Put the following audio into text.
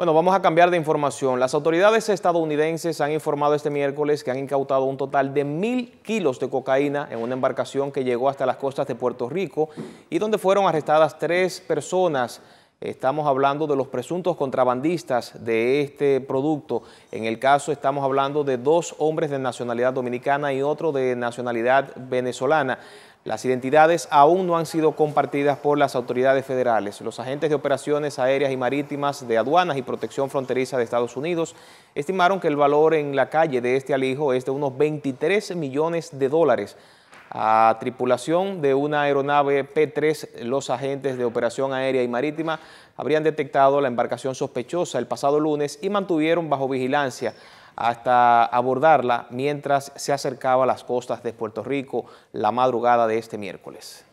Bueno, vamos a cambiar de información. Las autoridades estadounidenses han informado este miércoles que han incautado un total de mil kilos de cocaína en una embarcación que llegó hasta las costas de Puerto Rico y donde fueron arrestadas tres personas. Estamos hablando de los presuntos contrabandistas de este producto. En el caso estamos hablando de dos hombres de nacionalidad dominicana y otro de nacionalidad venezolana. Las identidades aún no han sido compartidas por las autoridades federales. Los agentes de operaciones aéreas y marítimas de aduanas y protección fronteriza de Estados Unidos estimaron que el valor en la calle de este alijo es de unos 23 millones de dólares. A tripulación de una aeronave P-3, los agentes de operación aérea y marítima habrían detectado la embarcación sospechosa el pasado lunes y mantuvieron bajo vigilancia hasta abordarla mientras se acercaba a las costas de Puerto Rico la madrugada de este miércoles.